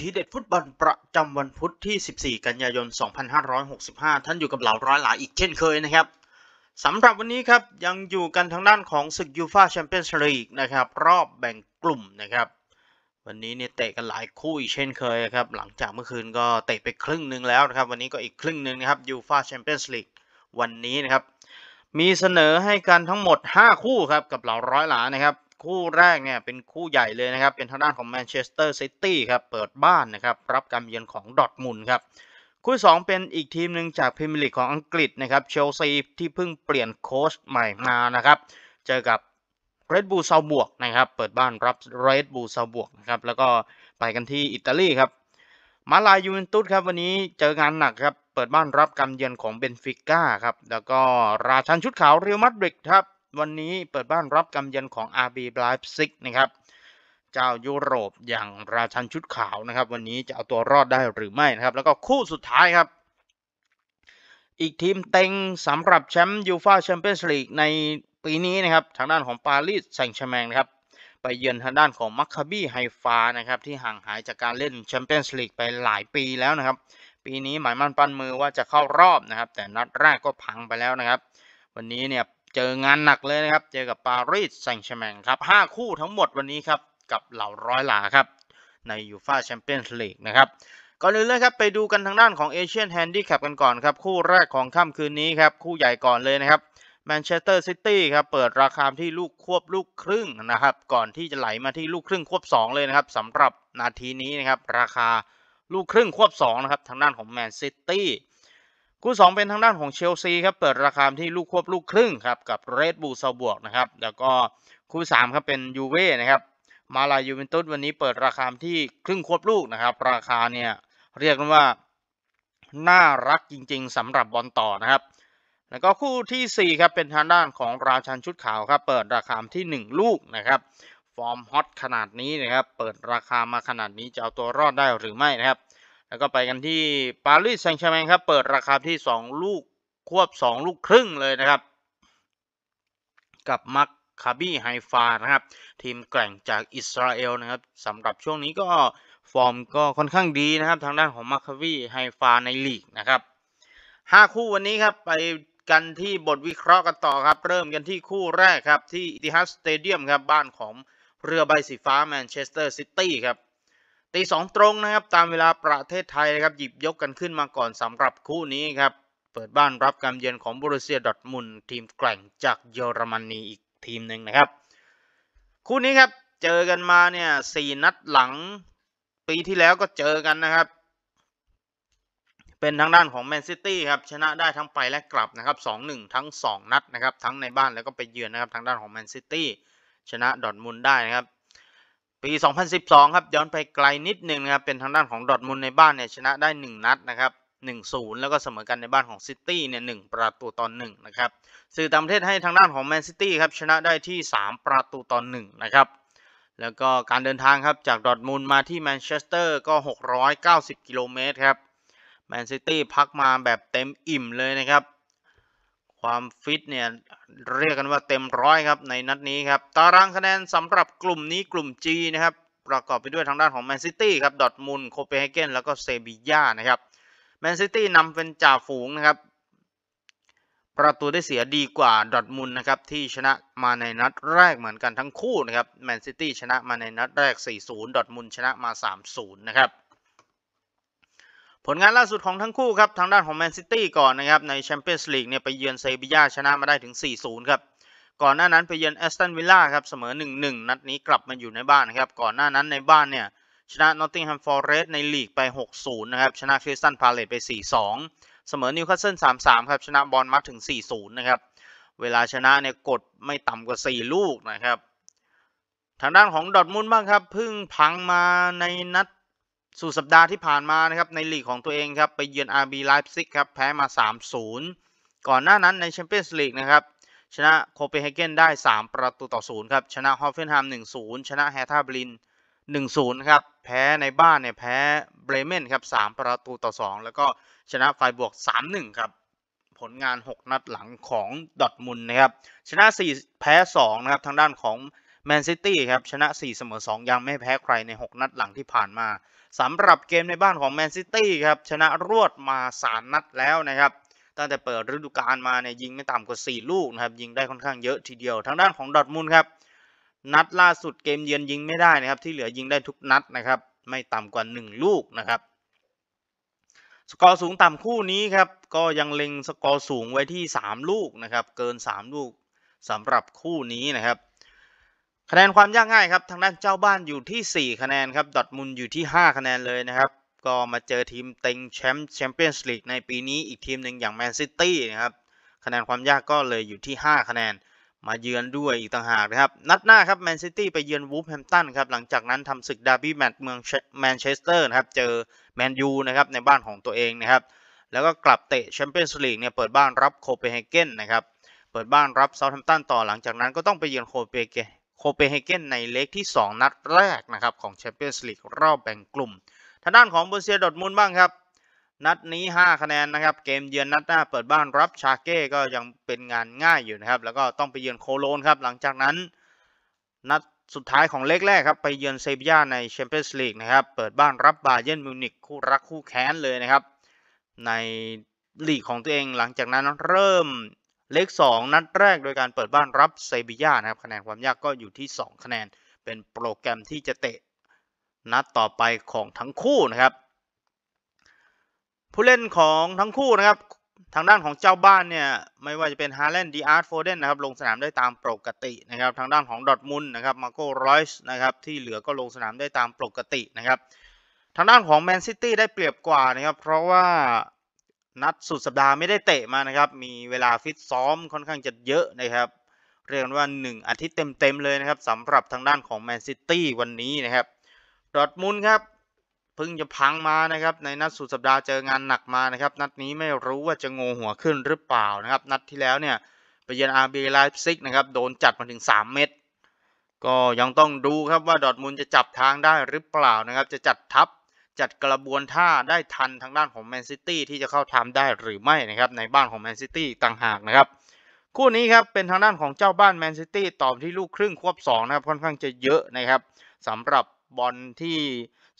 ทีเด็ดฟุตบอลประจำวันพุธที่ 14 กันยายน 2565 ท่านอยู่กับเหล่าร้อยหลาอีกเช่นเคยนะครับสำหรับวันนี้ครับยังอยู่กันทางด้านของศึกยูฟาแชมเปี้ยนส์ลีกนะครับรอบแบ่งกลุ่มนะครับ วันนี้เนี่ยเตะกันหลายคู่อีกเช่นเคยครับหลังจากเมื่อคืนก็เตะไปครึ่งหนึ่งแล้วนะครับ วันนี้ก็อีกครึ่งหนึ่งนะครับยูฟาแชมเปี้ยนส์ลีกวันนี้นะครับมีเสนอให้กันทั้งหมด 5 คู่ครับกับเหล่าร้อยหลานะครับคู่แรกเนี่ยเป็นคู่ใหญ่เลยนะครับ เป็นทางด้านของแมนเชสเตอร์ซิตี้ครับเปิดบ้านนะครับรับการเยือนของดอทมุนครับคู่2เป็นอีกทีมหนึ่งจากพรีเมียร์ลีกของอังกฤษนะครับเชลซีที่เพิ่งเปลี่ยนโค้ชใหม่มานะครับเจอกับเรดบูลซาบวกนะครับเปิดบ้านรับเรดบูลซาบวกนะครับแล้วก็ไปกันที่อิตาลีครับมาลายูเวนตุสครับวันนี้เจองานหนักครับเปิดบ้านรับการเยือนของเบนฟิก้าครับแล้วก็ราชันชุดขาวเรอัลมาดริดครับวันนี้เปิดบ้านรับกำเย็นของ RB l i p z i g นะครับเจ้ายุโรปอย่างราชันชุดขาวนะครับวันนี้จะเอาตัวรอดได้หรือไม่นะครับแล้วก็คู่สุดท้ายครับ อีกทีมเต็งสำหรับแชมป์ยูฟาแชมเปี้ยนส์ลีกในปีนี้นะครับทางด้านของปารีสแซงต์แชแมงนะครับไปเยือนทางด้านของมัคคาบีไฮฟานะครับที่ห่างหายจากการเล่นแชมเปี้ยนส์ลีกไปหลายปีแล้วนะครับ ปีนี้หมายมั่นปั้นมือว่าจะเข้ารอบนะครับ แต่นัดแรกก็พังไปแล้วนะครับ วันนี้เนี่ยเจองานหนักเลยนะครับเจอกับปารีสแซงต์แชแมงครับห้าคู่ทั้งหมดวันนี้ครับกับเหล่าร้อยหลาครับในยูฟาแชมเปี้ยนส์ลีกนะครับก่อนอื่นเลยครับ ไปดูกันทางด้านของเอเชียนแฮนดี้แคปกันก่อนครับคู่แรกของค่ำคืนนี้ครับคู่ใหญ่ก่อนเลยนะครับแมนเชสเตอร์ซิตี้ครับเปิดราคาที่ลูกควบลูกครึ่งนะครับก่อนที่จะไหลมาที่ลูกครึ่งควบ2เลยนะครับสำหรับนาทีนี้นะครับราคาลูกครึ่งควบ2นะครับทางด้านของแมนซิตี้คู่ 2 เป็นทางด้านของเชลซีครับเปิดราคาที่ลูกควบลูกครึ่งครับกับเรดบูลซาบวกนะครับแล้วก็คู่3ครับเป็นยูเว่นะครับมาลายูเวนตุสวันนี้เปิดราคาที่ครึ่งควบลูกนะครับ ราคาเนี่ยเรียกว่าน่ารักจริงๆ สำหรับบอลต่อนะครับ แล้วก็คู่ที่4ครับเป็นทางด้านของราชันชุดขาวครับเปิดราคาที่ 1 ลูกนะครับฟอร์มฮอตขนาดนี้นะครับเปิดราคามาขนาดนี้ จะเอาตัวรอดได้หรือไม่นะครับแล้วก็ไปกันที่ปารีสแซงต์แชร์แมงครับเปิดราคาที่2ลูกควบ2 ลูกครึ่งเลยนะครับ กับมักคาบี้ไฮฟานะครับทีมแกร่งจากอิสราเอลนะครับสำหรับช่วงนี้ก็ฟอร์มก็ค่อนข้างดีนะครับทางด้านของมักคาบี้ไฮฟาในลีกนะครับ5 คู่วันนี้ครับไปกันที่บทวิเคราะห์กันต่อครับ เริ่มกันที่คู่แรกครับที่อิติฮัสสเตเดียมครับบ้านของเรือใบสีฟ้าแมนเชสเตอร์ซิตี้ครับตีสองตรงนะครับ ตามเวลาประเทศไทยนะครับหยิบยกกันขึ้นมาก่อนสำหรับคู่นี้ครับเปิดบ้านรับการเยือนของบรูเซียดอทมุนทีมแกร่งจากเยอรมนีอีกทีมหนึ่งนะครับ คู่นี้ครับเจอกันมาเนี่ยสี่นัดหลังปีที่แล้วก็เจอกันนะครับ เป็นทางด้านของแมนซิตี้ครับชนะได้ทั้งไปและกลับนะครับสองหนึ่งทั้งสองนัดนะครับ ทั้งในบ้านแล้วก็ไปเยือนนะครับทางด้านของแมนซิตี้ชนะดอทมุนได้นะครับปี 2012 ครับย้อนไปไกลนิดหนึ่งนะครับเป็นทางด้านของดอทมุลในบ้านเนี่ยชนะได้ 1 นัดนะครับ1-0แล้วก็เสมอกันในบ้านของซิตี้เนี่ยหประตูต่อ1นะครับสื่อต่างประเทศให้ทางด้านของแมนซิตี้ครับชนะได้ที่ 3 ประตูต่อ1นะครับแล้วก็การเดินทางครับจากดอทมุลมาที่แมนเชสเตอร์ก็ 690กิโลเมตรครับแมนซิตี้พักมาแบบเต็มอิ่มเลยนะครับความฟิตเนี่ยเรียกกันว่าเต็มร้อยครับในนัดนี้ครับตารางคะแนนสำหรับกลุ่มนี้กลุ่ม G นะครับประกอบไปด้วยทางด้านของแมนซิตี้ครับดอทมุลโคเปนเฮเกนแล้วก็เซบีย่านะครับแมนซิตี้นำเป็นจ่าฝูงนะครับ ประตูได้เสียดีกว่าดอทมุลนะครับที่ชนะมาในนัดแรกเหมือนกันทั้งคู่นะครับแมนซิตี้ชนะมาในนัดแรก 4-0 ดอทมุลชนะมา 3-0 นะครับผลงานล่าสุดของทั้งคู่ครับ ทางด้านของแมนซิตี้ก่อนนะครับ ในแชมเปี้ยนส์ลีกเนี่ย ไปเยือนเซบีย่าชนะมาได้ถึง 4-0 ครับ ก่อนหน้านั้นไปเยือนแอสตันวิลล่าครับ เสมอ 1-1 นัดนี้กลับมาอยู่ในบ้านนะครับ ก่อนหน้านั้นในบ้านเนี่ย ชนะนอตติงแฮมฟอร์เรสในลีกไป 6-0 นะครับ ชนะคริสตันพาเลตไป 4-2 เสมอนิวคาสเซิล 3-3 ครับ ชนะบอลมาถึง 4-0 นะครับ เวลาชนะเนี่ยกดไม่ต่ำกว่า 4 ลูกนะครับ ทางด้านของดอทมุนบ้างครับเพิ่งพังมาในนัดสู่สัปดาห์ที่ผ่านมานะครับในลีกของตัวเองครับไปเยือน RB Leipzig ครับแพ้มา3-0ก่อนหน้านั้นในแชมเปี้ยนส์ลีกนะครับชนะโคเปนเฮเกนได้ 3 ประตูต่อ0ครับชนะฮอฟเฟนแฮม1-0ชนะแฮท่าบลิน 1-0ครับแพ้ในบ้านเนี่ยแพ้เบรเมนครับ3ประตูต่อ 2 แล้วก็ชนะไฟบวก3-1ครับผลงาน 6 นัดหลังของดอทมุลนะครับชนะ 4 แพ้2นะครับทางด้านของแมนซิตี้ครับชนะ4เสมอ2ยังไม่แพ้ใครใน 6 นัดหลังที่ผ่านมาสำหรับเกมในบ้านของแมนซิตี้ครับชนะรวดมา3นัดแล้วนะครับ ตั้งแต่เปิดฤดูกาลมาเนี่ยยิงไม่ต่ำกว่า 4 ลูกนะครับ ยิงได้ค่อนข้างเยอะทีเดียว ทางด้านของดอทมุนครับนัดล่าสุดเกมเยือนยิงไม่ได้นะครับ ที่เหลือยิงได้ทุกนัดนะครับไม่ต่ำกว่า 1 ลูกนะครับ สกอร์สูงต่ำคู่นี้ครับ ก็ยังเล็งสกอร์สูงไว้ที่ 3 ลูกนะครับ เกิน 3 ลูกสำหรับคู่นี้นะครับคะแนนความยากง่าย ครับ ทางด้านเจ้าบ้านอยู่ที่ 4 คะแนนครับ ดอทมุลอยู่ที่5 คะแนนเลยนะครับ ก็มาเจอทีมเต็งแชมป์แชมเปี้ยนส์ลีกในปีนี้อีกทีมหนึ่งอย่างแมนซิตี้นะครับ คะแนนความยากก็เลยอยู่ที่ 5 คะแนน มาเยือนด้วยอีกต่างหากนะครับ นัดหน้าครับแมนซิตี้ไปเยือนวูฟแฮมตันครับ หลังจากนั้นทำศึกดาร์บี้แมตช์เมืองแมนเชสเตอร์นะครับ เจอแมนยูนะครับในบ้านของตัวเองนะครับ แล้วก็กลับเตะแชมเปี้ยนส์ลีกเนี่ยเปิดบ้านรับโคเปนเฮเกนนะครับ เปิดบ้านรับเซาท์แฮมตันต่อ หลังจากนั้นก็ต้องไปเยือนโคเปนโคเปนเฮเกนในเล็กที่ 2 นัดแรกนะครับของแชมเปี้ยนส์ลีกรอบแบ่งกลุ่ม ทางด้านของบุนเซียดอทมุนบ้างครับนัดนี้ 5 คะแนนนะครับเกมเยือนนัดหน้าเปิดบ้านรับชาเก้ก็ยังเป็นงานง่ายอยู่นะครับแล้วก็ต้องไปเยือนโคโลนครับหลังจากนั้น นัดสุดท้ายของเล็กแรกครับไปเยือนเซบียาในแชมเปี้ยนส์ลีกนะครับเปิดบ้านรับบาเยิร์นมิวนิกคู่รักคู่แค้นเลยนะครับในลีกของตัวเองหลังจากนั้นเริ่มเลข 2 นัดแรกโดยการเปิดบ้านรับเซบีย่านะครับคะแนนความยากก็อยู่ที่ 2 คะแนนเป็นโปรแกรมที่จะเตะนัดต่อไปของทั้งคู่นะครับ ผู้เล่นของทั้งคู่นะครับทางด้านของเจ้าบ้านเนี่ยไม่ว่าจะเป็นฮาร์เลนดีอาร์ตโฟเดนนะครับลงสนามได้ตามปกตินะครับทางด้านของดอทมุลนะครับมาโก้รอยส์นะครับที่เหลือก็ลงสนามได้ตามปกตินะครับทางด้านของแมนซิตี้ได้เปรียบกว่านะครับเพราะว่านัดสุดสัปดาห์ไม่ได้เตะมานะครับ มีเวลาฟิตซ้อมค่อนข้างจะเยอะนะครับ เรียกว่า 1อาทิตย์เต็มๆเลยนะครับสำหรับทางด้านของแมนซิตี้วันนี้นะครับ ดอทมุนครับเพิ่งจะพังมานะครับในนัดสุดสัปดาห์เจองานหนักมานะครับ นัดนี้ไม่รู้ว่าจะงงหัวขึ้นหรือเปล่านะครับ นัดที่แล้วเนี่ยไปเยือนอาร์บีไลฟ์ซิกนะครับโดนจัดมาถึง 3 เม็ดก็ยังต้องดูครับว่าดอทมุนจะจับทางได้หรือเปล่านะครับจะจัดทัพจัดกระบวนท่าได้ทันทางด้านของแมนซิตี้ที่จะเข้าทาได้หรือไม่นะครับ ในบ้านของแมนซิตี้ต่างหากนะครับ คู่นี้ครับเป็นทางด้านของเจ้าบ้านแมนซิตี้ตอบที่ลูกครึ่งควบ 2 นะครับค่อนข้างจะเยอะนะครับสำหรับบอลที่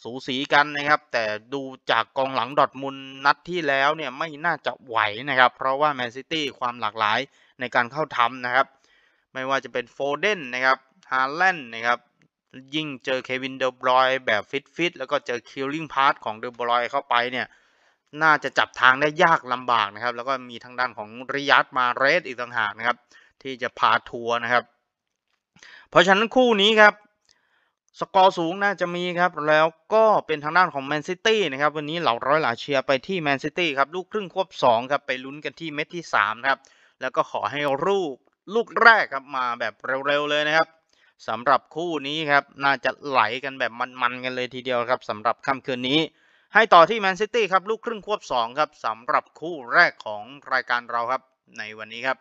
สูสีกันนะครับ แต่ดูจากกองหลังดอทมุลนัดที่แล้วเนี่ยไม่น่าจะไหวนะครับ เพราะว่าแมนซิตี้ความหลากหลายในการเข้าทำนะครับไม่ว่าจะเป็นโฟเดนนะครับฮาร์แลนด์นะครับยิ่งเจอเควินเดอบรอยแบบฟิตๆแล้วก็เจอคิลลิ่งพาร์ทของเดอบรอยเข้าไปเนี่ยน่าจะจับทางได้ยากลำบากนะครับ แล้วก็มีทางด้านของริยัตมาเรสอีกต่างหากนะครับ ที่จะพาทัวร์นะครับ เพราะฉะนั้นคู่นี้ครับสกอร์สูงน่าจะมีครับแล้วก็เป็นทางด้านของแมนซิตี้นะครับวันนี้เหล่าร้อยหลาเชียร์ไปที่แมนซิตี้ครับลูกครึ่งควบ2ครับไปลุ้นกันที่เม็ดที่3ครับแล้วก็ขอให้รูปลูกแรกครับมาแบบเร็วๆเลยนะครับสำหรับคู่นี้ครับ น่าจะไหลกันแบบมันๆกันเลยทีเดียวครับสำหรับค่ำคืนนี้ ให้ต่อที่แมนซิตี้ครับ ลูกครึ่งควบ 2 ครับสำหรับคู่แรกของรายการเราครับในวันนี้ครับ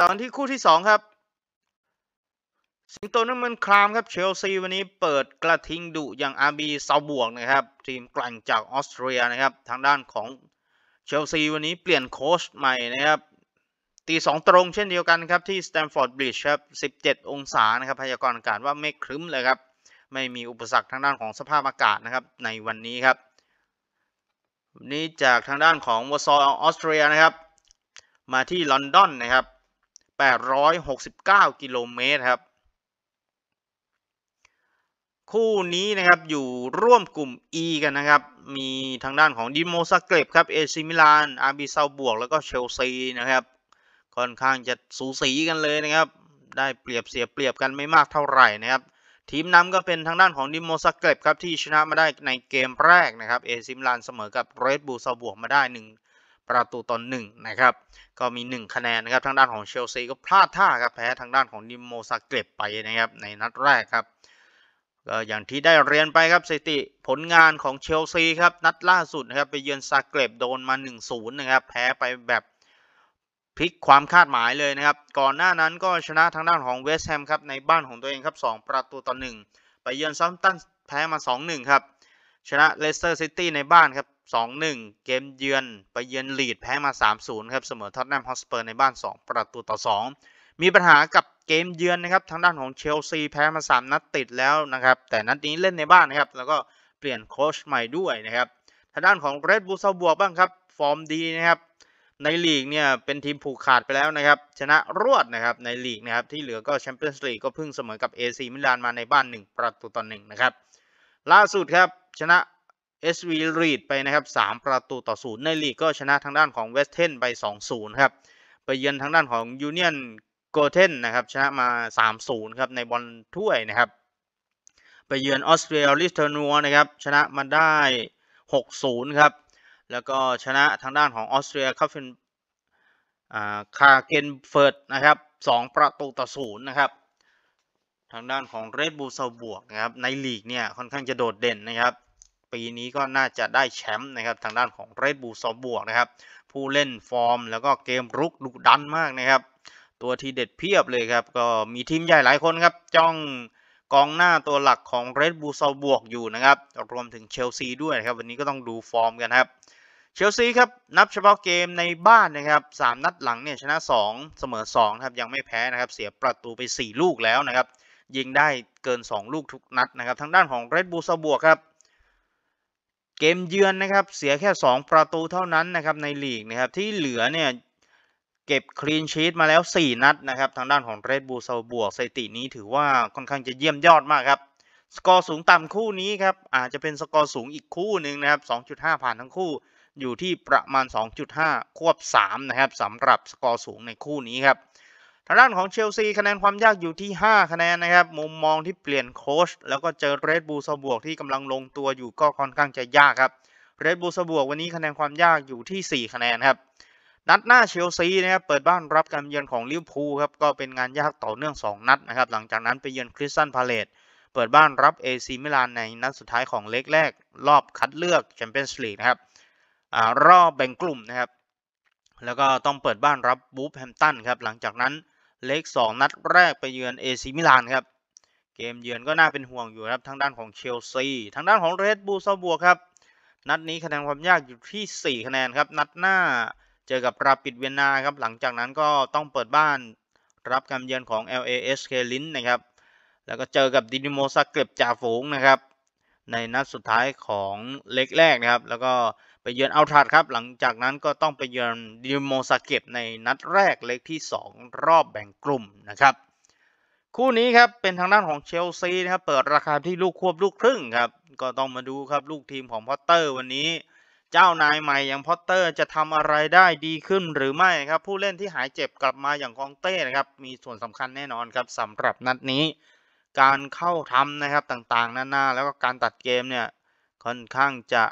ต่อที่คู่ที่2ครับสิงโตน้ำเงินครามครับเชลซีวันนี้เปิดกระทิงดุอย่างอาร์บีซาบวกนะครับทีมกลั่นจากออสเตรียนะครับทางด้านของเชลซีวันนี้เปลี่ยนโค้ชใหม่นะครับตีสองตรงเช่นเดียวกันครับที่สแตมฟอร์ดบริดจ์ครับ 17 องศานะครับพยากรณ์อากาศว่าเมฆครึ้มเลยครับ ไม่มีอุปสรรคทางด้านของสภาพอากาศนะครับในวันนี้ครับ นี่จากทางด้านของวอร์ซอออสเตรียนะครับ มาที่ลอนดอนนะครับ 869 กิโลเมตรครับ คู่นี้นะครับอยู่ร่วมกลุ่ม E กันนะครับมีทางด้านของดิโมซาเกรบครับเอซิมิลานอาร์บีเซาบวกแล้วก็เชลซีนะครับค่อนข้างจะสูสีกันเลยนะครับ ได้เปรียบเสียเปรียบกันไม่มากเท่าไหร่นะครับ ทีมนำก็เป็นทางด้านของดิโมสักเก็ครับที่ชนะมาได้ในเกมแรกนะครับ เอซิมลานเสมอกับเรดบูลซาบวกมาได้หนึ่งประตูต่อหนึ่งนะครับ ก็มี 1 คะแนนนะครับทางด้านของเชลซีก็พลาดท่าครับแพ้ทางด้านของดิโมสเกตไปนะครับในนัดแรกครับก็อย่างที่ได้เรียนไปครับสถิติผลงานของเชลซีครับนัดล่าสุดนะครับไปเยือนซาเกตโดนมา1์นะครับแพ้ไปแบบพลิกความคาดหมายเลยนะครับ ก่อนหน้านั้นก็ชนะทางด้านของเวสต์แฮมครับในบ้านของตัวเองครับ 2 ประตูต่อ 1 ไปเยือนซัมตันแพ้มา 2-1 ครับ ชนะเลสเตอร์ซิตี้ในบ้านครับ 2-1 เกมเยือน ไปเยือนลีดแพ้มา 3-0 ครับ เสมอท็อตแนมฮอสเปอร์ในบ้าน 2 ประตูต่อ 2 มีปัญหากับเกมเยือนนะครับ ทางด้านของเชลซีแพ้มา 3 นัดติดแล้วนะครับ แต่นัดนี้เล่นในบ้านนะครับแล้วก็เปลี่ยนโค้ชใหม่ด้วยนะครับทางด้านของเรดบูลซาบวกบ้างครับฟอร์มดีนะครับในลีกเนี่ยเป็นทีมผูกขาดไปแล้วนะครับชนะรวดนะครับในลีกนะครับที่เหลือก็แชมเปี้ยนส์ลีกก็เพิ่งเสมอกับ AC มิลานมาในบ้าน 1 ประตูต่อ1นะครับ ล่าสุดครับชนะ SV e ีดไปนะครับ3ประตูต่อ 0 ในลีกก็ชนะทางด้านของเวสเทนไป2-0ครับไปเยือนทางด้านของยูเนียนโกเทนนะครับชนะมา 3-0ครับในบอลถ้วยนะครับ ไปเยือนออสเตรียลิสเทนัวนะครับชนะมาได้ 6-0 ครับแล้วก็ชนะทางด้านของออสเตรียคาเฟนคาเกนเฟิร์ดนะครับสองประตูต่อศูนย์นะครับทางด้านของเรดบูลซาบวกนะครับในลีกเนี่ยค่อนข้างจะโดดเด่นนะครับปีนี้ก็น่าจะได้แชมป์นะครับ ทางด้านของเรดบูลซาบวกนะครับผู้เล่นฟอร์มแล้วก็เกมรุกดุดันมากนะครับ ตัวทีเด็ดเพียบเลยครับ ก็มีทีมใหญ่หลายคนครับจ้องกองหน้าตัวหลักของเรดบูลซาบวกอยู่นะครับ รวมถึงเชลซีด้วยนะครับ วันนี้ก็ต้องดูฟอร์มกันครับเชลซีครับนับเฉพาะเกมในบ้านนะครับสามนัดหลังเนี่ยชนะ2เสมอ2ครับยังไม่แพ้นะครับเสียประตูไป 4 ลูกแล้วนะครับยิงได้เกิน 2 ลูกทุกนัดนะครับทางด้านของเรดบูซสบวกครับเกมเยือนนะครับเสียแค่ 2 ประตูเท่านั้นนะครับในลีกนะครับที่เหลือเนี่ยเก็บคลีนชีตมาแล้ว4 นัดนะครับทางด้านของเรดบูซสบวกสถิตินี้ถือว่าค่อนข้างจะเยี่ยมยอดมากครับสกอร์สูงต่ำคู่นี้ครับอาจจะเป็นสกอร์สูงอีกคู่หนึ่งนะครับ2.5 ผ่านทั้งคู่อยู่ที่ประมาณ 2.5 ควบ3 นะครับสำหรับสกอร์สูงในคู่นี้ครับทางด้านของเชลซีคะแนนความยากอยู่ที่ 5 คะแนนนะครับ มุมมองที่เปลี่ยนโค้ชแล้วก็เจอเรดบูสบวกที่กำลังลงตัวอยู่ก็ค่อนข้างจะยากครับเรดบูสบวกวันนี้คะแนนความยากอยู่ที่ 4 คะแนนครับนัดหน้าเชลซีนะครับเปิดบ้านรับการเยือนของลิเวอร์พูลครับก็เป็นงานยากต่อเนื่อง 2 นัดนะครับหลังจากนั้นไปเยือนคริสตันพาเลตเปิดบ้านรับเอซีมิลานในนัดสุดท้ายของเล็กแรกรอบคัดเลือกแชมเปี้ยนส์ลีกนะครับรอบแบ่งกลุ่มนะครับ แล้วก็ต้องเปิดบ้านรับบูฟแฮมตันครับ หลังจากนั้นเลขสองนัดแรกไปเยือนเอซิมิลานครับ เกมเยือนก็น่าเป็นห่วงอยู่ครับทางด้านของเชลซีทางด้านของเรดบูลซาบัวครับ นัดนี้คะแนนความยากอยู่ที่ 4 คะแนนครับ นัดหน้าเจอกับราปิดเวียนนาครับ หลังจากนั้นก็ต้องเปิดบ้านรับการเยือนของ LASK ลินนะครับ แล้วก็เจอกับดินิโมซาเก็บจ่าฝูงนะครับ ในนัดสุดท้ายของเล็กแรกนะครับ แล้วก็ไปเยือนอัลทราดครับหลังจากนั้นก็ต้องไปเยือนดิโมซาเก็บในนัดแรกเล็กที่2 รอบแบ่งกลุ่มนะครับ คู่นี้ครับเป็นทางด้านของเชลซีนะครับเปิดราคาที่ลูกควบลูกครึ่งครับก็ต้องมาดูครับลูกทีมของพอตเตอร์วันนี้ เจ้านายใหม่อย่างพอตเตอร์ จะทำอะไรได้ดีขึ้นหรือไม่ครับ ผู้เล่นที่หายเจ็บกลับมาอย่างกองเต้นะครับ มีส่วนสำคัญแน่นอนครับสำหรับนัดนี้ การเข้าทำนะครับต่างๆนานาแล้วก็การตัดเกมเนี่ยค่อนข้างจะ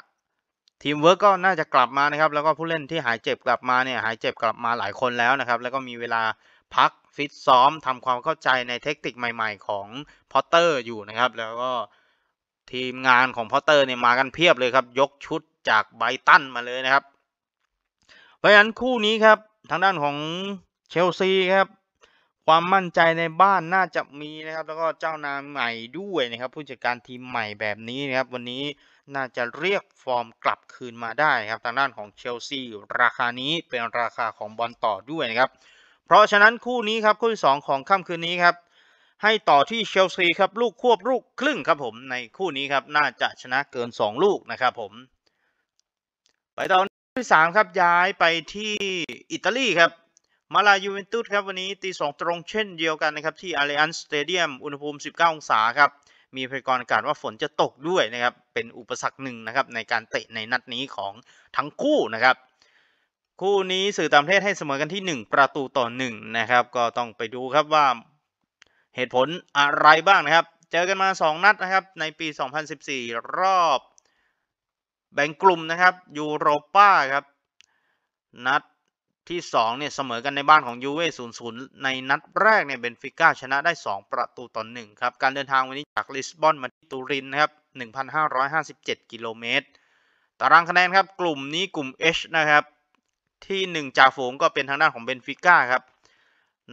ทีมเวิร์กก็น่าจะกลับมานะครับ แล้วก็ผู้เล่นที่หายเจ็บกลับมาเนี่ย หายเจ็บกลับมาหลายคนแล้วนะครับ แล้วก็มีเวลาพักฟิตซ้อม ทำความเข้าใจในเทคนิคใหม่ๆ ของพอตเตอร์อยู่นะครับแล้วก็ทีมงานของพอตเตอร์เนี่ยมากันเพียบเลยครับยกชุดจากไบตันมาเลยนะครับเพราะฉะนั้นคู่นี้ครับทางด้านของเชลซีครับความมั่นใจในบ้านน่าจะมีนะครับ แล้วก็เจ้านายใหม่ด้วยนะครับ ผู้จัดการทีมใหม่แบบนี้นะครับ วันนี้น่าจะเรียกฟอร์มกลับคืนมาได้ครับ ทางด้านของเชลซีราคานี้เป็นราคาของบอลต่อด้วยนะครับเพราะฉะนั้นคู่นี้ครับคู่ที่2ของค่ำคืนนี้ครับให้ต่อที่เชลซีครับลูกควบลูกครึ่งครับผม ในคู่นี้ครับน่าจะชนะเกิน 2 ลูกนะครับผม ไปต่อที่ 3 ครับย้ายไปที่อิตาลีครับมาลายูเวนตุสครับวันนี้ตีสองตรงเช่นเดียวกันนะครับที่อารีอันสเตเดียมอุณหภูมิ19องศาครับมีพยากรณ์อากาศว่าฝนจะตกด้วยนะครับ เป็นอุปสรรคหนึ่งนะครับในการเตะในนัดนี้ของทั้งคู่นะครับ คู่นี้สื่อต่างประเทศให้เสมอกันที่ 1 ประตูต่อ1นะครับก็ต้องไปดูครับว่าเหตุผลอะไรบ้างนะครับ เจอกันมา 2 นัดนะครับในปี 2014 รอบ แบ่งกลุ่มนะครับยูโรป้าครับ นัดที่ 2 เนี่ย เสมอกันในบ้านของยูเว่ศูในนัดแรกเนี่ยเบนฟิก้าชนะได้ 2 ประตูต่อหนึ่งครับ การเดินทางวันนี้จากลิสบอนมาที่ตูรินนะครับ 1,557 กิโลเมตรตารางคะแนนครับ กลุ่มนี้กลุ่ม H นะครับ ที่ 1จ่าฝูงก็เป็นทางด้านของเบนฟิก้าครับ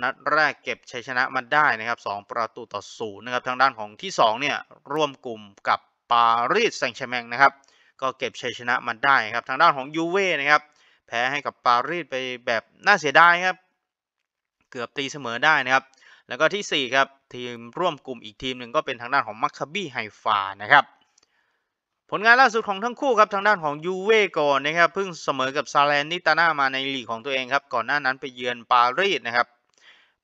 นัดแรกเก็บชัยชนะมาได้นะครับ 2 ประตูต่อศูนย์นะครับทางด้านของที่2เนี่ยร่วมกลุ่มกับปารีสแซงต์แชร์แมงนะครับก็เก็บชัยชนะมาได้ครับ ทางด้านของยูเว่นะครับแพ้ให้กับปารีสไปแบบน่าเสียดายครับ เกือบตีเสมอได้นะครับ แล้วก็ที่ 4 ครับ ทีมร่วมกลุ่มอีกทีมหนึ่งก็เป็นทางด้านของมัคคาบี้ไฮฟานะครับ ผลงานล่าสุดของทั้งคู่ครับ ทางด้านของยูเว่ก่อนนะครับเพิ่งเสมอกับซาเลนนิตาน่ามาในลีกของตัวเองครับ ก่อนหน้านั้นไปเยือนปารีสนะครับ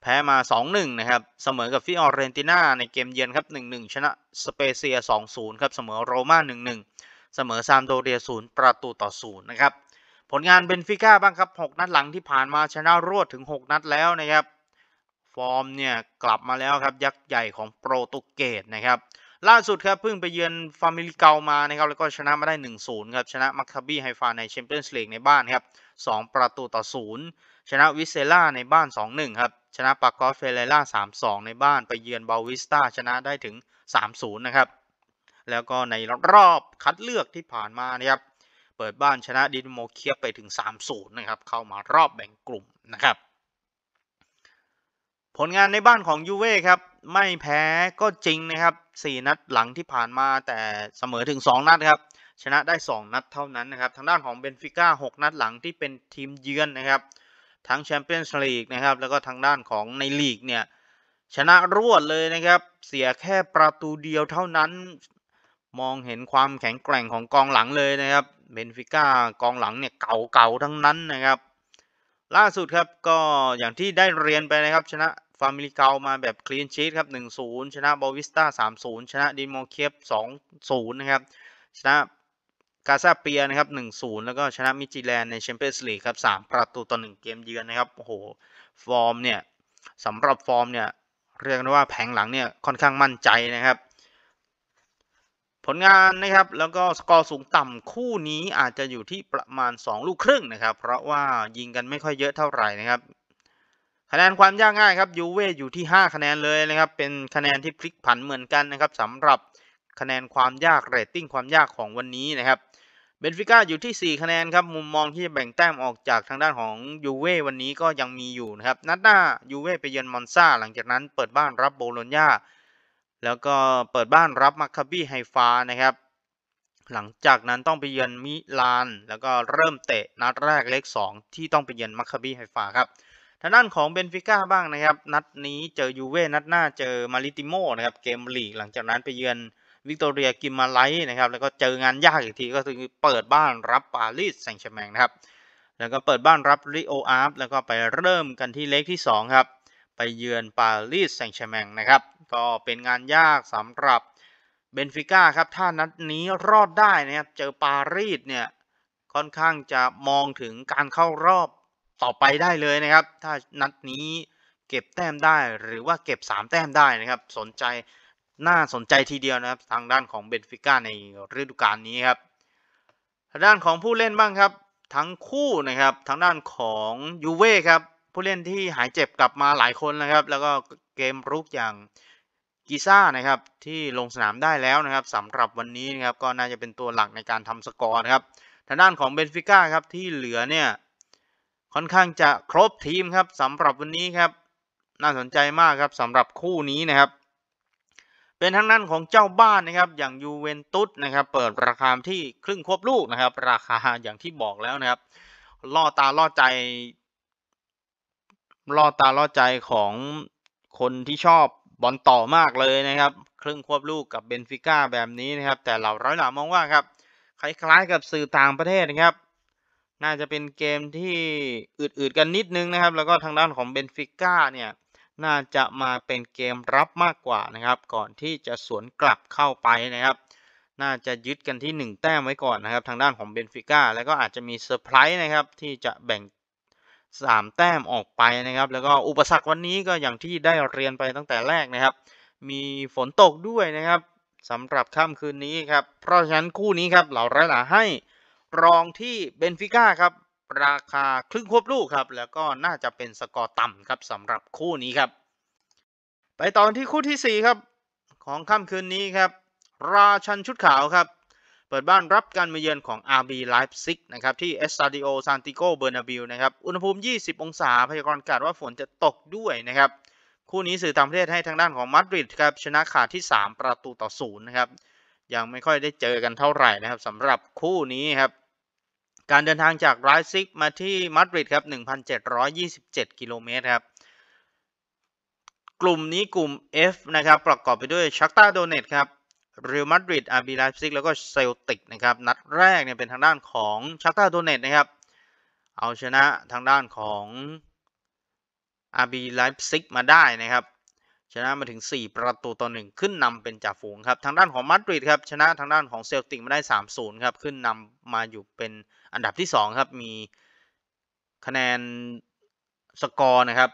แพ้มา 2-1 นะครับ เสมอกับฟิออเรนติน่าในเกมเยือนครับ1-1 ชนะสเปเซีย2-0ครับเสมอโรม่า1-1เสมอซามโดเรีย0ประตูต่อ0นะครับผลงานเบนฟิก้าบ้างครับ 6 นัดหลังที่ผ่านมาชนะรวดถึง 6 นัดแล้วนะครับ ฟอร์มเนี่ยกลับมาแล้วครับยักษ์ใหญ่ของโปรตุเกสนะครับ ล่าสุดครับเพิ่งไปเยือนฟามิลิเกามานะครับแล้วก็ชนะมาได้1-0ครับ ชนะมัคคาบีไฮฟาในแชมเปี้ยนส์ลีกในบ้านครับ 2 ประตูต่อ 0 ชนะวิเซล่าในบ้าน 2-1ครับชนะปากอฟเฟเรล่า3-2ในบ้านไปเยือนบาวิสตาชนะได้ถึง 3-0นะครับแล้วก็ในรอบคัดเลือกที่ผ่านมานะครับเปิดบ้านชนะดินโมเคียไปถึง3-0นะครับ เข้ามารอบแบ่งกลุ่มนะครับ ผลงานในบ้านของยูเว่ครับ ไม่แพ้ก็จริงนะครับ 4 นัดหลังที่ผ่านมาแต่เสมอถึง 2 นัดครับ ชนะได้ 2 นัดเท่านั้นนะครับ ทางด้านของเบนฟิก้า 6 นัดหลังที่เป็นทีมเยือนนะครับ ทั้งแชมเปี้ยนส์ลีกนะครับแล้วก็ทางด้านของในลีกเนี่ยชนะรวดเลยนะครับ เสียแค่ประตูเดียวเท่านั้น มองเห็นความแข็งแกร่งของกองหลังเลยนะครับเบนฟิก้ากองหลังเนี่ยเก่าๆทั้งนั้นนะครับ ล่าสุดครับก็อย่างที่ได้เรียนไปนะครับ ชนะฟามิลิเกามาแบบคลีนชีตครับ 1-0 ชนะบอวิสตา3-0 ชนะดินโมเคียบ2-0 นะครับ ชนะกาซาเปียนะครับ1-0 แล้วก็ชนะมิจิแลนในแชมเปี้ยนส์ลีกครับ 3 ประตูต่อ1เกมเยือนนะครับโอ้โหฟอร์มเนี่ยสำหรับฟอร์มเนี่ยเรียกได้ว่าแผงหลังเนี่ยค่อนข้างมั่นใจนะครับผลงานนะครับแล้วก็สกอร์สูงต่ำคู่นี้อาจจะอยู่ที่ประมาณ 2 ลูกครึ่งนะครับเพราะว่ายิงกันไม่ค่อยเยอะเท่าไหร่นะครับคะแนนความยากง่ายครับยูเว่อยู่ที่ 5 คะแนนเลยนะครับเป็นคะแนนที่พลิกผันเหมือนกันนะครับสำหรับคะแนนความยากเรตติ้งความยากของวันนี้นะครับเบนฟิก้าอยู่ที่ 4 คะแนนครับมุมมองที่จะแบ่งแต้มออกจากทางด้านของยูเว่วันนี้ก็ยังมีอยู่นะครับนัดหน้ายูเว่ไปเยือนมอนซาหลังจากนั้น เปิดบ้านรับโบโลญญาแล้วก็เปิดบ้านรับมาคาบี้ไฮฟานะครับหลังจากนั้นต้องไปเยือนมิลาน แล้วก็เริ่มเตะนัดแรกเลข2ที่ต้องไปเยือนมาคาบี้ไฮฟาครับทางด้านของเบนฟิก้าบ้างนะครับ นัดนี้เจอยูเว่นัดหน้าเจอมาริติโมนะครับเกมลีกหลังจากนั้นไปเยือนวิกตอเรียกิมมาไลนะครับแล้วก็เจองานยากอีกที ก็คือเปิดบ้าน รับปารีสแซงต์แชร์แมงนะครับแล้วก็เปิดบ้านรับริโออาร์ฟแล้วก็ไปเริ่มกันที่เลขที่ 2 ครับไปเยือนปารีสแซงต์แชร์แมงนะครับ ก็เป็นงานยากสำหรับเบนฟิก้าครับถ้านัดนี้รอดได้นะครับ เจอปารีสเนี่ย ค่อนข้างจะมองถึงการเข้ารอบต่อไปได้เลยนะครับ ถ้านัดนี้เก็บแต้มได้หรือว่าเก็บ3แต้มได้นะครับ สนใจน่าสนใจทีเดียวนะครับ ทางด้านของเบนฟิก้าในฤดูกาลนี้ครับทางด้านของผู้เล่นบ้างครับ ทั้งคู่นะครับทางด้านของยูเว่ครับผู้เล่นที่หายเจ็บกลับมาหลายคนนะครับ แล้วก็เกมรุกอย่างกีซ่านะครับที่ลงสนามได้แล้วนะครับสำหรับวันนี้นะครับก็น่าจะเป็นตัวหลักในการทำสกอร์นะครับทางด้านของเบนฟิก้าครับที่เหลือเนี่ยค่อนข้างจะครบทีมครับสำหรับวันนี้ครับ น่าสนใจมากครับสำหรับคู่นี้นะครับ เป็นทางด้านของเจ้าบ้านนะครับอย่างยูเวนตุสนะครับ เปิดราคาที่ครึ่งควบลูกนะครับ ราคาอย่างที่บอกแล้วนะครับล่อตาล่อใจล่อตาล่อใจของคนที่ชอบบอลต่อมากเลยนะครับครึ่งควบลูกกับเบนฟิก้าแบบนี้นะครับ แต่เหล่าร้อยหลามองว่าครับคล้ายๆกับสื่อต่างประเทศนะครับ น่าจะเป็นเกมที่ อืดๆกันนิดนึงนะครับ แล้ว ก็ ทางด้านของเบนฟิก้าเนี่ยน่าจะมาเป็นเกมรับมากกว่านะครับ ก่อนที่จะสวนกลับเข้าไปนะครับ น่าจะยึดกันที่ 1 แต้มไว้ก่อนนะครับ ทางด้านของเบนฟิก้าแล้วก็อาจจะมีเซอร์ไพรส์นะครับ ที่จะแบ่ง3แต้มออกไปนะครับ แล้วก็อุปสรรควันนี้ก็อย่างที่ได้เรียนไปตั้งแต่แรกนะครับ มีฝนตกด้วยนะครับสำหรับค่ำคืน นี้ ครับ เพราะฉะนั้นคู่นี้ครับเหล่าระหลาให้รองที่เบนฟิก้าครับ ราคา ครึ่งควบลูกครับแล้วก็น่าจะเป็นสกอร์ ต่ำครับสำหรับคู่นี้ครับ ไปตอนที่คู่ที่ 4 ครับ ของค่ำคืนนี้ครับ ราชันชุดขาวครับเปิดบ้านรับการมาเยือนของ RB Leipzig นะครับที่ Estadio Santiago Bernabeu นะครับอุณหภูมิ 20 องศาพยากรณ์อากาศว่าฝนจะตกด้วยนะครับคู่นี้สื่อต่างประเทศให้ทางด้านของมาดริดครับชนะขาดที่ 3 ประตูต่อศูนย์นะครับยังไม่ค่อยได้เจอกันเท่าไหร่นะครับสำหรับคู่นี้ครับการเดินทางจากไรซิกมาที่มาดริดครับ 1,727 กิโลเมตรครับกลุ่มนี้กลุ่ม F นะครับประกอบไปด้วยชักตาโดเนตครับเรอัลมาดริดอาร์บีไลฟ์ซิกแล้วก็เซลติกนะครับนัดแรกเนี่ยเป็นทางด้านของชักตาโดเนตนะครับเอาชนะทางด้านของอาร์บีไลฟ์ซิกมาได้นะครับชนะมาถึง 4 ประตูต่อหนึ่งขึ้นนำเป็นจ่าฝูงครับทางด้านของมาดริดครับชนะทางด้านของเซลติกมาได้ 3 0ครับขึ้นนำมาอยู่เป็นอันดับที่2ครับมีคะแนนสกอร์นะครับ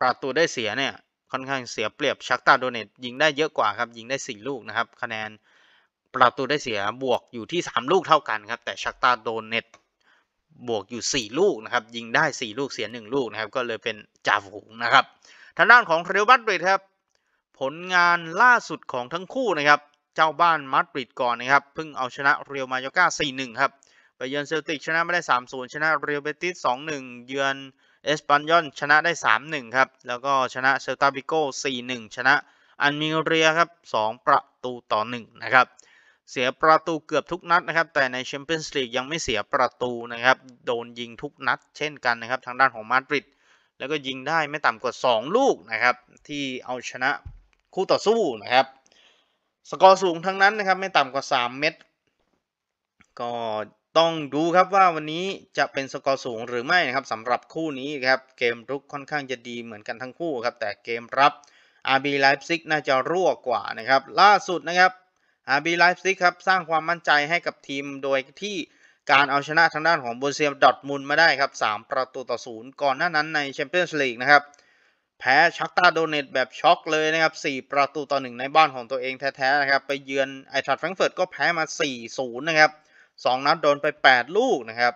ประตูได้เสียเนี่ยค่อนข้างเสียเปรียบชักตาโดเนตยิงได้เยอะกว่าครับยิงได้ 4 ลูกนะครับคะแนน ประตูได้เสียบวกอยู่ที่ 3 ลูกเท่ากันครับ แต่ชักตาโดเนตบวกอยู่ 4 ลูกนะครับยิงได้ 4 ลูกเสีย 1 ลูกนะครับก็เลยเป็นจ่าฝูงนะครับทางด้านของเรอัลมาดริดครับ ผลงานล่าสุดของทั้งคู่นะครับ เจ้าบ้านมาดริดก่อนนะครับเพิ่งเอาชนะเรียลมาโยกา4-1 ครับไปเยือนเซลติกชนะไม่ได้3-0ชนะเรียลเบติส2-1 เยือนเอสปานยอนชนะได้ 3-1 ครับ แล้วก็ชนะเซลตาบิโก้4-1 ชนะอันมิเรียครับ 2 ประตูต่อ 1 นะครับ เสียประตูเกือบทุกนัดนะครับแต่ในแชมเปี้ยนส์ลีกยังไม่เสียประตู นะครับ โดนยิงทุกนัดเช่นกันนะครับ ทางด้านของมาดริดแล้วก็ยิงได้ไม่ต่ำกว่า 2 ลูกนะครับ ที่เอาชนะคู่ต่อสู้นะครับ สกอร์สูงทั้งนั้นนะครับ ไม่ต่ำกว่า 3 เม็ดก็ต้องดูครับว่าวันนี้จะเป็นสกอร์สูงหรือไม่นะครับสำหรับคู่นี้ครับเกมรุกค่อนข้างจะดีเหมือนกันทั้งคู่ครับแต่เกมรับ RB Leipzig น่าจะรั่วกว่านะครับล่าสุดนะครับ RB Leipzig ครับสร้างความมั่นใจให้กับทีมโดยที่การเอาชนะทางด้านของโนเซียมดอทมุลมาได้ครับ3ประตูต่อศูนย์ก่อนหน้านั้นในแชมเปี้ยนส์ลีกนะครับแพ้ชักตาโดเนตแบบช็อกเลยนะครับ4ประตูต่อหนึ่งในบ้านของตัวเองแท้ๆนะครับไปเยือนไอทัดแฟรงเฟิร์ตก็แพ้มา4-0นะครับ2 นัดโดนไป 8 ลูกนะครับ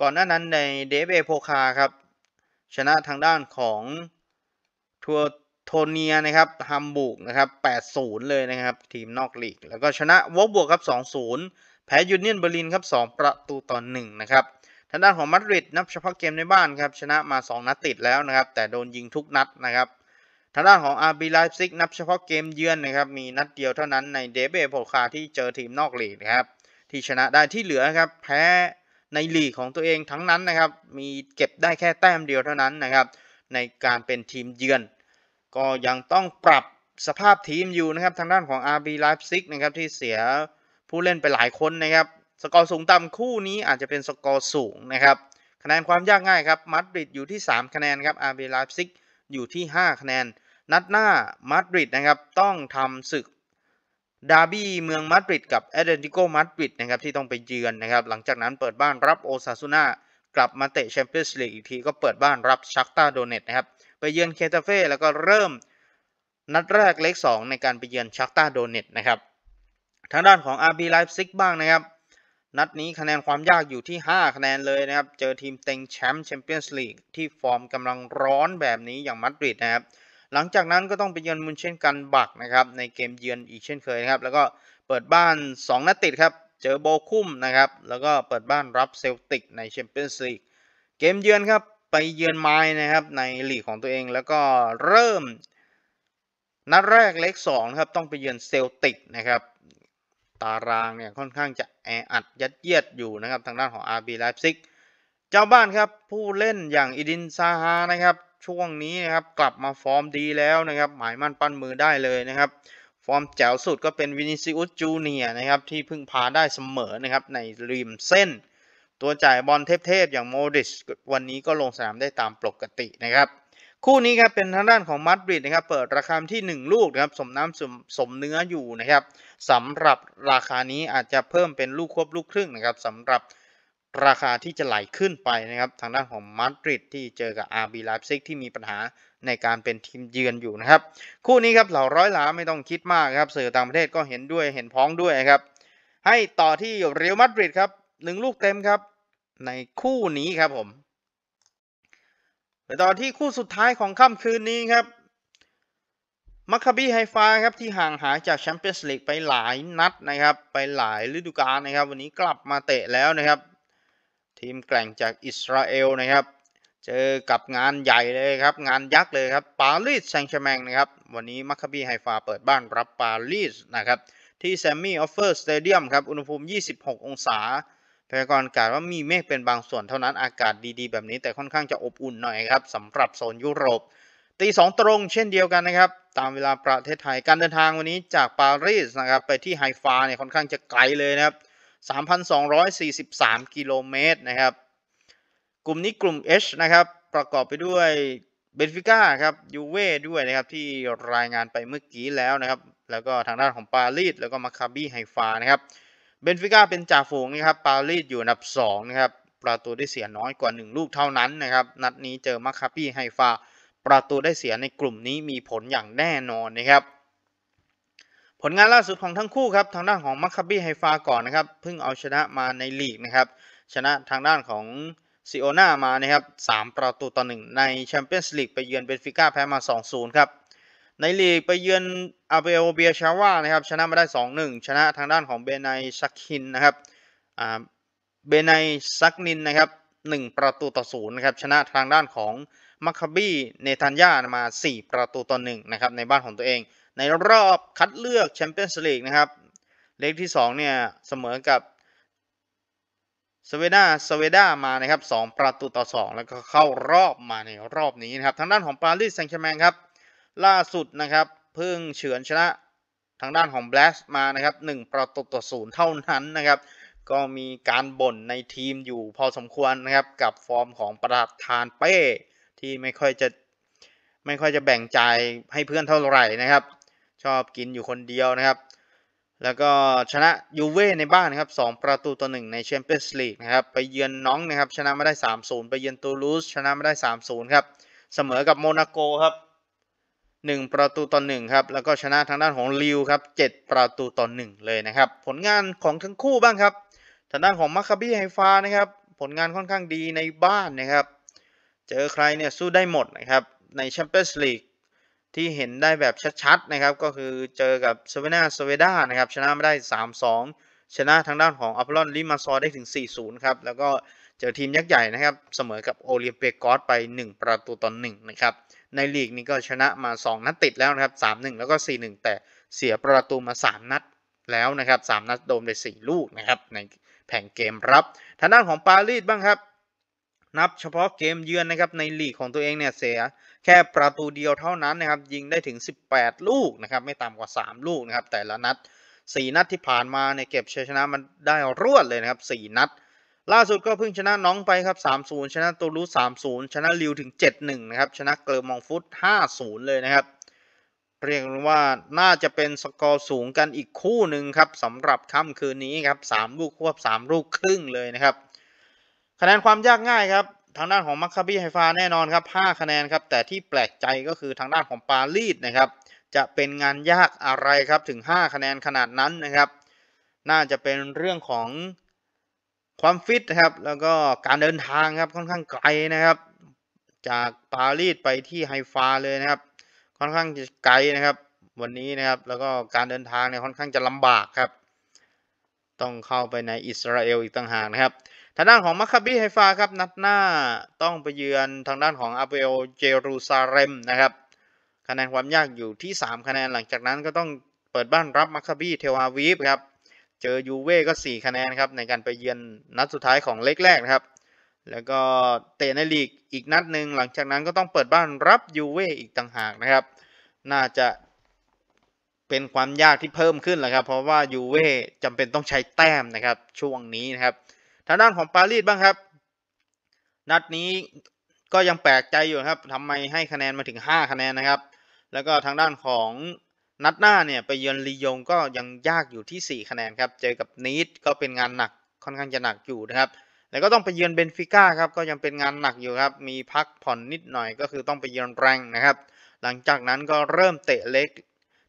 ก่อนหน้านั้นในเดฟเอโพคาครับ ชนะทางด้านของ ทัวโทเนียนะครับ ฮัมบูกนะครับ8-0 เลยนะครับ ทีมนอกลีก แล้วก็ชนะวอบวกครับ2-0แพ้ยูเนียนเบอร์ลินครับ2ประตูต่อ1นะครับ ทางด้านของมาดริด นับเฉพาะเกมในบ้านครับ ชนะมา 2 นัดติดแล้วนะครับ แต่โดนยิงทุกนัดนะครับ ทางด้านของอาร์บีไลฟ์ซิกนับเฉพาะเกมเยือนนะครับ มีนัดเดียวเท่านั้นในเดบเบโพคาที่เจอทีมนอกลีกนะครับที่ชนะได้ที่เหลือครับแพ้ในลีกของตัวเองทั้งนั้นนะครับมีเก็บได้แค่แต้มเดียวเท่านั้นนะครับ ในการเป็นทีมเยือน ก็ยังต้องปรับสภาพทีมอยู่นะครับทางด้านของ RB Leipzig นะครับที่เสียผู้เล่นไปหลายคนนะครับสกอร์สูงต่ำคู่นี้อาจจะเป็นสกอร์สูงนะครับคะแนนความยากง่ายครับมาดริดอยู่ที่ 3 คะแนนครับ RB Leipzig อยู่ที่ 5 คะแนน นัดหน้ามาดริดนะครับต้องทำศึกดาร์บี้เมืองมาดริดกับแอตเลติโกมาดริดนะครับที่ต้องไปเยือนนะครับหลังจากนั้นเปิดบ้านรับโอซาซูนากลับมาเตะแชมเปี้ยนส์ลีกอีกทีก็เปิดบ้านรับชักตาโดเนตนะครับไปเยือนเคตาเฟ่แล้วก็เริ่มนัดแรกเลข2ในการไปเยือนชักตาโดเนตนะครับทางด้านของ RB Leipzig บ้างนะครับ นัดนี้คะแนนความยากอยู่ที่ 5 คะแนนเลยนะครับเจอทีมเต็งแชมป์แชมเปี้ยนส์ลีกที่ฟอร์มกำลังร้อนแบบนี้อย่างมาดริดนะครับหลังจากนั้นก็ต้องไปเยือนมุนเช่นกันบักนะครับในเกมเยือนอีกเช่นเคยนะครับ แล้วก็เปิดบ้าน 2 นัดติดครับเจอโบคุ้มนะครับ แล้วก็เปิดบ้านรับเซลติกในแชมเปี้ยนส์ลีกเกมเยือนครับไปเยือนไม้นะครับในลีกของตัวเองแล้วก็เริ่มนัดแรกเล็ก2ครับต้องไปเยือนเซลติกนะครับ ตารางเนี่ยค่อนข้างจะแออัดยัดเยียดอยู่นะครับ ทางด้านของ RB Leipzig เจ้าบ้านครับผู้เล่นอย่างอิดินซาฮานะครับช่วงนี้นะครับกลับมาฟอร์มดีแล้วนะครับหมายมั่นปั้นมือได้เลยนะครับ ฟอร์มแจ๋วสุดก็เป็นวินิซิอุสจูเนียนะครับที่พึ่งพาได้เสมอนะครับในริมเส้น ตัวจ่ายบอลเทพๆอย่างโมดิชวันนี้ก็ลงสนามได้ตามปกตินะครับ คู่นี้ครับเป็นทางด้านของมาดริดนะครับเปิดราคาที่ 1 ลูกนะครับสมน้ำสมสมเนื้ออยู่นะครับสำหรับราคานี้อาจจะเพิ่มเป็นลูกควบลูกครึ่งนะครับสำหรับราคาที่จะไหลขึ้นไปนะครับ ทางด้านของมาดริดที่เจอกับ RB Leipzig ที่มีปัญหาในการเป็นทีมเยือนอยู่นะครับ คู่นี้ครับเหล่าร้อยล้าไม่ต้องคิดมากครับ สื่อต่างประเทศก็เห็นด้วยเห็นพ้องด้วยครับ ให้ต่อที่เรอัลมาดริดครับหนึ่งลูกเต็มครับ ในคู่นี้ครับผมไปต่อที่คู่สุดท้ายของค่ำคืนนี้ครับมัคคบีไฮฟาครับที่ห่างหายจากแชมเปี้ยนส์ลีกไปหลายนัดนะครับ ไปหลายฤดูกาลนะครับ วันนี้กลับมาเตะแล้วนะครับทีมแกร่งจากอิสราเอลนะครับ เจอกับงานใหญ่เลยครับ งานยักษ์เลยครับปารีสแซงต์แชมงนะครับวันนี้มัคคบีไฮฟาเปิดบ้านรับปารีสนะครับ ที่แซมมี่ออฟเฟอร์สเตเดียมครับ อุณหภูมิ 26 องศา พยากรณ์อากาศว่ามีเมฆเป็นบางส่วนเท่านั้นอากาศดีๆ แบบนี้ แต่ค่อนข้างจะอบอุ่นหน่อยครับสำหรับโซนยุโรปตีสองตรง เช่นเดียวกันนะครับตามเวลาประเทศไทยการเดินทางวันนี้จากปารีสนะครับไปที่ไฮฟาเนี่ยค่อนข้างจะไกลเลยนะครับ3,243 กิโลเมตร นะครับ กลุ่มนี้กลุ่ม H นะครับ ประกอบไปด้วยเบนฟิก้าครับยูเว่ด้วยนะครับที่รายงานไปเมื่อกี้แล้วนะครับ แล้วก็ทางด้านของปารีสแล้วก็มาคาบีไฮฟานะครับเบนฟิก้าเป็นจ่าฝูงนะครับปารีสอยู่อันดับ 2 นะครับ ประตูได้เสียน้อยกว่า 1 ลูกเท่านั้นนะครับ นัดนี้เจอมาคาบีไฮฟาประตูได้เสียในกลุ่มนี้มีผลอย่างแน่นอนนะครับผลงานล่าสุดของทั้งคู่ครับ ทางด้านของมัคคาบีไฮฟาก่อนนะครับ เพิ่งเอาชนะมาในลีกนะครับ ชนะทางด้านของซิโอนามานะครับสามประตูต่อหนึ่งในแชมเปี้ยนส์ลีกไปเยือนเบนฟิก้าแพ้มา 2-0ครับ ในลีกไปเยือนอาเบโอเบียชาวานะครับ ชนะมาได้2-1ชนะทางด้านของเบนไนซักคินนะครับเบนไนซักนินนะครับ1ประตูต่อศูนย์นะครับ ชนะทางด้านของมัคคาบีเนทันยามา 4 ประตูต่อ1นะครับ ในบ้านของตัวเองในรอบคัดเลือกแชมเปี้ยนส์ลีกนะครับ เลขกที่ 2 เนี่ยเสมอกับสวีดาสวีดามานะครับ2ประตูต่อ 2 แล้วก็เข้ารอบมาในรอบนี้นะครับ ทางด้านของปารีสแซงต์แชร์แมงครับล่าสุดนะครับเพิ่งเฉือนชนะทางด้านของแบลสมานะครับ1 ประตูต่อ 0 เท่านั้นนะครับ ก็มีการบ่นในทีมอยู่พอสมควรนะครับกับฟอร์มของประธานเป้ ที่ไม่ค่อยจะไม่ค่อยจะแบ่งใจให้เพื่อนเท่าไหร่นะครับชอบกินอยู่คนเดียวนะครับ แล้วก็ชนะยูเว่ในบ้านนะครับ2ประตูต่อหนึ่งในแชมเปี้ยนส์ลีกนะครับไปเยือนน้องนะครับชนะมาได้ 3-0ไปเยือนตูลูสชนะมาได้ 3-0ครับเสมอกับโมนาโกครับ1ประตูต่อ1ครับแล้วก็ชนะทางด้านของลิวครับ7ประตูต่อ1เลยนะครับผลงานของทั้งคู่บ้างครับ ทางด้านของมัคคาบีไฮฟานะครับผลงานค่อนข้างดีในบ้านนะครับเจอใครเนี่ยสู้ได้หมดนะครับในแชมเปี้ยนส์ลีกที่เห็นได้แบบชัดๆ นะครับ ก็คือเจอกับเซเวนาเซเวดานะครับ ชนะมาได้ 3-2 ชนะทางด้านของอัพลอนลิมาซอได้ถึง 4-0 ครับ แล้วก็เจอทีมยักษ์ใหญ่นะครับ เสมอกับโอลิมเปกอสไป 1 ประตูต่อ1นะครับ ในลีกนี้ก็ชนะมา 2 นัดติดแล้วนะครับ 3-1 แล้วก็ 4-1 แต่เสียประตูมา 3 นัดแล้วนะครับ 3 นัดโดนไป 4 ลูกนะครับ ในแผงเกมรับ ทางด้านของปารีสบ้างครับนับเฉพาะเกมเยือนนะครับในลีกของตัวเองเนี่ยเสียแค่ประตูเดียวเท่านั้นนะครับ ยิงได้ถึง 18 ลูกนะครับไม่ต่ำกว่า 3 ลูกนะครับแต่ละนัด 4 นัดที่ผ่านมาเนี่ยเก็บชัยชนะมันได้รวดเลยนะครับ 4 นัด ล่าสุดก็เพิ่งชนะน้องไปครับ 3-0 ชนะตูรู3-0 ชนะลิวถึง 7-1นะครับชนะเกลมองฟุต 5-0 เลยนะครับเรียกว่าน่าจะเป็นสกอร์สูงกันอีกคู่หนึ่งครับสำหรับค่ำคืนนี้ครับ3ลูกควบ3ลูกครึ่งเลยนะครับคะแนนความยากง่ายครับทางด้านของมัคคาบีไฮฟาแน่นอนครับ5คะแนนครับแต่ที่แปลกใจก็คือทางด้านของปารีสนะครับจะเป็นงานยากอะไรครับ ถึง 5 คะแนนขนาดนั้นนะครับน่าจะเป็นเรื่องของความฟิตนะครับแล้วก็การเดินทางครับค่อนข้างไกลนะครับ จากปารีสไปที่ไฮฟาเลยนะครับ ค่อนข้างจะไกลนะครับ วันนี้นะครับแล้วก็การเดินทางเนี่ยค่อนข้างจะลำบากครับ ต้องเข้าไปในอิสราเอลอีกต่างหากนะครับทางด้านของมัคคาบีไฮฟาครับนัดหน้าต้องไปเยือนทางด้านของอาเบลเจรูซาเลมนะครับ คะแนนความยากอยู่ที่ 3 คะแนนหลังจากนั้นก็ต้องเปิดบ้านรับมัคคาบีเทวาวีฟครับเจอยูเว่ก็ 4 คะแนนครับในการไปเยือนนัดสุดท้ายของเล็กแรกนะครับ แล้วก็เตะในลีกอีกนัดหนึ่งหลังจากนั้นก็ต้องเปิดบ้านรับยูเว่อีกต่างหากนะครับ น่าจะเป็นความยากที่เพิ่มขึ้นแหละครับ เพราะว่ายูเว่จำเป็นต้องใช้แต้มนะครับช่วงนี้นะครับทางด้านของปารีสบ้างครับนัดนี้ก็ยังแปลกใจอยู่ครับทำไมให้คะแนนมาถึง 5 คะแนนนะครับ แล้วก็ทางด้านของนัดหน้าเนี่ยไปเยือนลียงก็ยังยากอยู่ที่ 4 คะแนนครับ เจอกับนีดก็เป็นงานหนักค่อนข้างจะหนักอยู่นะครับ แล้วก็ต้องไปเยือนเบนฟิก้าครับ ก็ยังเป็นงานหนักอยู่ครับ มีพักผ่อนนิดหน่อย ก็คือต้องไปเยือนแรงนะครับ หลังจากนั้นก็เริ่มเตะเล็ก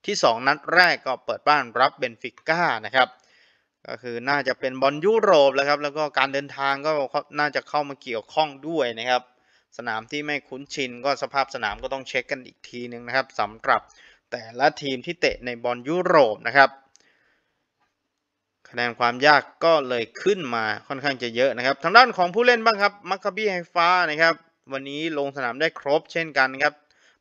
ที่ 2นัดแรกก็เปิดบ้านรับเบนฟิก้านะครับก็คือน่าจะเป็นบอลยุโรปแล้วครับ แล้วก็การเดินทางก็น่าจะเข้ามาเกี่ยวข้องด้วยนะครับ สนามที่ไม่คุ้นชินก็สภาพสนามก็ต้องเช็คกันอีกทีนึงนะครับสำหรับแต่ละทีมที่เตะในบอลยุโรปนะครับคะแนนความยากก็เลยขึ้นมาค่อนข้างจะเยอะนะครับ ทางด้านของผู้เล่นบ้างครับมัคคาบี้ไฮฟ้านะครับวันนี้ลงสนามได้ครบเช่นกันครับ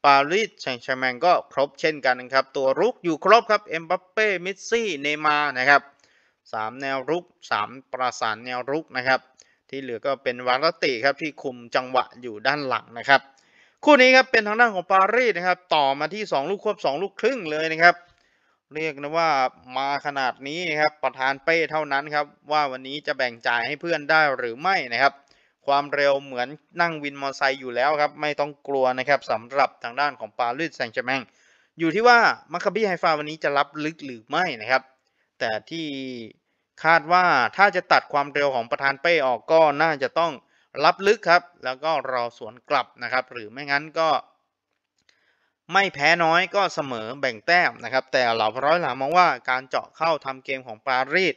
ปารีสแซงต์แชร์แมงก็ครบเช่นกันนะครับตัวรุกอยู่ครบครับเอ็มบัปเป้มิสซี่เนมานะครับ3 แนวรุก 3 ประสานแนวรุกนะครับ ที่เหลือก็เป็น วารติครับที่คุมจังหวะอยู่ด้านหลังนะครับ คู่นี้ครับเป็นทางด้านของปารีสนะครับ ต่อมาที่ 2 ลูกควบ 2 ลูกครึ่งเลยนะครับ เรียกนะว่ามาขนาดนี้ครับประธานเป้เท่านั้นครับว่าวันนี้จะแบ่งจ่ายให้เพื่อนได้หรือไม่นะครับ ความเร็วเหมือนนั่งวินมอเตอร์ไซค์อยู่แล้วครับ ไม่ต้องกลัวนะครับสำหรับทางด้านของปารีสแซงต์แชร์แมงอยู่ที่ว่ามัคคบีไฮฟาวันนี้จะรับลึกหรือไม่นะครับแต่ที่คาดว่าถ้าจะตัดความเร็วของประธานเป้ออกก็น่าจะต้องรับลึกครับ แล้วก็รอสวนกลับนะครับ หรือไม่งั้นก็ไม่แพ้น้อยก็เสมอแบ่งแต้มนะครับ แต่เหล่าร้อยหลามองว่าการเจาะเข้าทำเกมของปารีส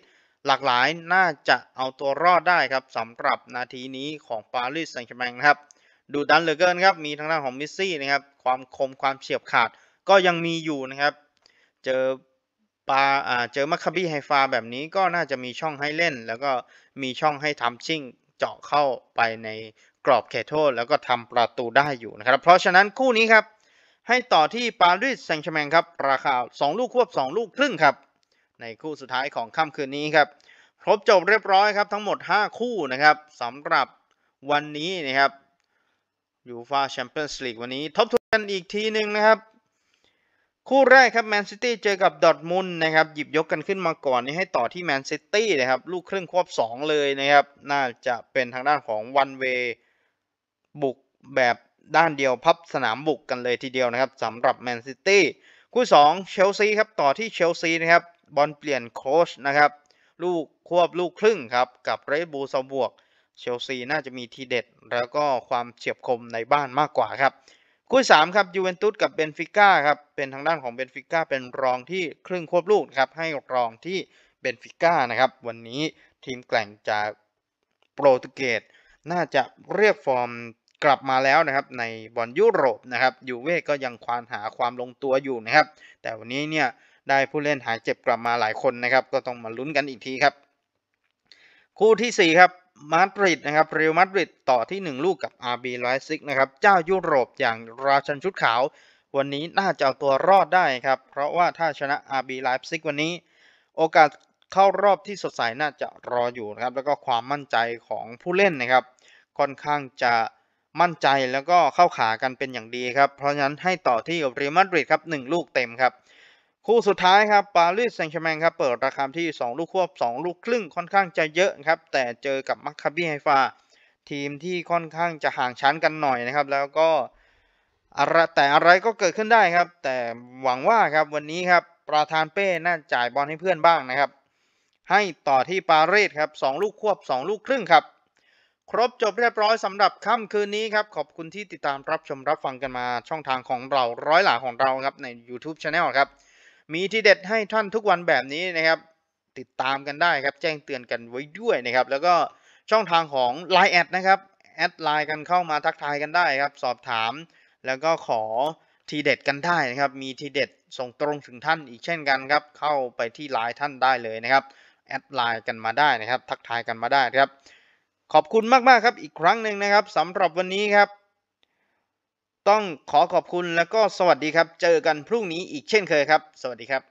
หลากหลายน่าจะเอาตัวรอดได้ครับสำหรับนาทีนี้ของปารีสแซงต์แชงนะครับดูดันเหลือเกินครับมีทางด้านของมิสซี่นะครับความคมความเฉียบขาดก็ยังมีอยู่นะครับ เจอปาาเจอมัคคาบี้ไฮฟาแบบนี้ก็น่าจะมีช่องให้เล่นแล้วก็มีช่องให้ทำชิ่งเจาะเข้าไปในกรอบเขตโทษแล้วก็ทำประตูได้อยู่นะครับ เพราะฉะนั้นคู่นี้ครับให้ต่อที่ปารีสแซงต์แชร์แมงครับราคา2ลูกควบ 2 ลูกครึ่งครับ ในคู่สุดท้ายของค่ำคืนนี้ครับครบจบเรียบร้อยครับทั้งหมด 5 คู่นะครับสำหรับวันนี้นะครับยูฟาแชมเปี้ยนส์ลีกวันนี้ ทบทวนกันอีกทีหนึ่งนะครับคู่แรกครับแมนซิตี้เจอกับดอทมุนนะครับหยิบยกกันขึ้นมาก่อนนี่ให้ต่อที่แมนซิตี้นะครับ ลูกครึ่งควบ2 เลยนะครับน่าจะเป็นทางด้านของวันเวบุก แบบด้านเดียวพับสนามบุกกันเลยทีเดียวนะครับสำหรับแมนซิตี้คู่2เชลซีครับต่อที่ เชลซีนะครับบอลเปลี่ยนโค้ชนะครับลูกควบลูกครึ่งครับกับเร์บูสบวก เชลซีน่าจะมีทีเด็ดแล้วก็ความเฉียบคมในบ้านมากกว่าครับคู่สามครับยูเวนตุสกับเบนฟิก้าครับเป็นทางด้านของเบนฟิก้าเป็นรองที่ครึ่งควบลูกครับให้รองที่เบนฟิก้านะครับ วันนี้ทีมแกล่งจากโปรตุเกสน่าจะเรียกฟอร์มกลับมาแล้วนะครับ ในบอลยุโรปนะครับยูเว่ก็ยังควานหาความลงตัวอยู่นะครับ แต่วันนี้เนี่ยได้ผู้เล่นหายเจ็บกลับมาหลายคนนะครับ ก็ต้องมาลุ้นกันอีกทีครับ คู่ที่ 4 ครับมาดริดนะครับเรอัลมาดริดต่อที่ 1 ลูกกับ RB ไลซิกนะครับเจ้ายุโรปอย่างราชันชุดขาว วันนี้น่าจะเอาตัวรอดได้ครับเพราะว่าถ้าชนะ RB ไลซิกวันนี้ โอกาสเข้ารอบที่สดใสน่าจะรออยู่นะครับแล้วก็ความมั่นใจของผู้เล่นนะครับค่อนข้างจะมั่นใจแล้วก็เข้าขากันเป็นอย่างดีครับเพราะฉะนั้นให้ต่อที่เรอัลมาดริดครับ1ลูกเต็มครับคู่สุดท้ายครับปารีสแซงต์แชร์แมงครับเปิดราคาที่ 2 ลูกควบ 2 ลูกครึ่ง ค่อนข้างจะเยอะครับแต่เจอกับมัคคาบีไฮฟาทีมที่ค่อนข้างจะห่างชั้นกันหน่อยนะครับแล้วก็อะไรแต่อะไรก็เกิดขึ้นได้ครับ แต่หวังว่าครับวันนี้ครับประธานเป้น่าจ่ายบอลให้เพื่อนบ้างนะครับ ให้ต่อที่ปารีสครับ2ลูกควบ 2 ลูกครึ่ง ครับครบจบเรียบร้อยสำหรับค่ำคืนนี้ครับขอบคุณที่ติดตามรับชมรับฟังกันมาช่องทางของเราร้อยหลาของเราครับใน YouTube Channel ครับมีที่เด็ดให้ท่านทุกวันแบบนี้นะครับ ติดตามกันได้ครับ แจ้งเตือนกันไว้ด้วยนะครับ แล้วก็ช่องทางของ l i น์แอดนะครับแอดไลน์กันเข้ามาทักทายกันได้ครับ สอบถาม แล้วก็ขอทีเด็ดกันได้นะครับ มีทีเด็ดส่งตรงถึงท่านอีกเช่นกันครับ เข้าไปที่ไลน์ท่านได้เลยนะครับแอดไลน์กันมาได้นะครับ ทักทายกันมาได้ครับ ขอบคุณมากๆครับอีกครั้งหนึ่งนะครับสำหรับวันนี้ครับต้องขอขอบคุณแล้วก็สวัสดีครับ เจอกันพรุ่งนี้อีกเช่นเคยครับ สวัสดีครับ